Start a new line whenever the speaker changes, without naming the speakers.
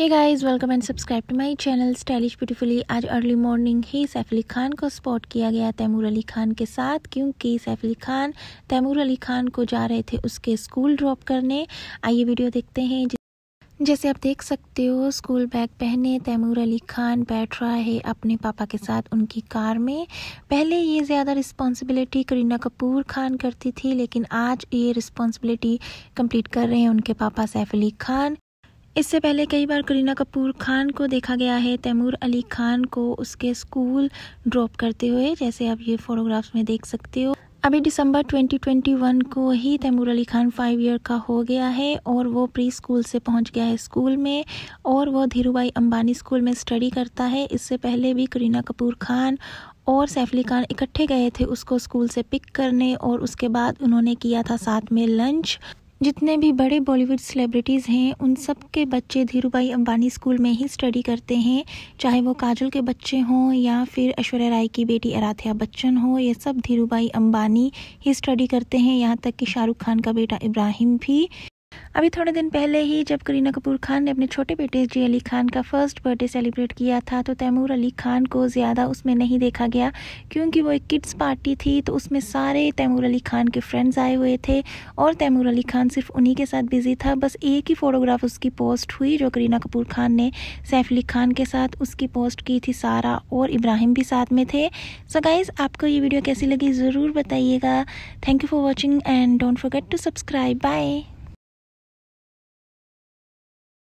hey guys welcome and subscribe to my channel stylish beautifully आज early morning ही सैफ अली खान को spot किया गया तैमूर अली खान के साथ क्योंकि सैफ अली खान तैमूर अली खान को जा रहे थे उसके स्कूल ड्रॉप करने आइए वीडियो देखते हैं जैसे आप देख सकते हो स्कूल बैग पहने तैमूर अली खान बैठ रहा है अपने पापा के साथ उनकी कार में पहले ये ज़्यादा रिस्पॉन्सिबिलिटी करीना कपूर खान करती थी लेकिन आज ये रिस्पॉन्सिबिलिटी कंप्लीट कर रहे हैं उनके पापा सैफ अली खान इससे पहले कई बार करीना कपूर खान को देखा गया है तैमूर अली खान को उसके स्कूल ड्रॉप करते हुए जैसे आप ये फोटोग्राफ्स में देख सकते हो अभी दिसंबर 2021 को ही तैमूर अली खान फाइव ईयर का हो गया है और वो प्री स्कूल से पहुंच गया है स्कूल में और वो धीरू भाई अंबानी स्कूल में स्टडी करता है इससे पहले भी करीना कपूर खान और सैफ अली खान इकट्ठे गए थे उसको स्कूल से पिक करने और उसके बाद उन्होंने किया था साथ में लंच जितने भी बड़े बॉलीवुड सेलिब्रिटीज़ हैं उन सब के बच्चे धीरू भाई अम्बानी स्कूल में ही स्टडी करते हैं चाहे वो काजल के बच्चे हों या फिर ऐश्वर्या राय की बेटी आराध्या बच्चन हो ये सब धीरू भाई अम्बानी ही स्टडी करते हैं यहाँ तक कि शाहरुख खान का बेटा इब्राहिम भी अभी थोड़े दिन पहले ही जब करीना कपूर खान ने अपने छोटे बेटे जे अली खान का फर्स्ट बर्थडे सेलिब्रेट किया था तो तैमूर अली खान को ज़्यादा उसमें नहीं देखा गया क्योंकि वो एक किड्स पार्टी थी तो उसमें सारे तैमूर अली खान के फ्रेंड्स आए हुए थे और तैमूर अली खान सिर्फ उन्हीं के साथ बिजी था बस एक ही फ़ोटोग्राफ उसकी पोस्ट हुई जो करीना कपूर खान ने सैफ अली खान के साथ उसकी पोस्ट की थी सारा और इब्राहिम भी साथ में थे सो so गाइज़ आपको ये वीडियो कैसी लगी ज़रूर बताइएगा thank you for watching and don't forget to subscribe bye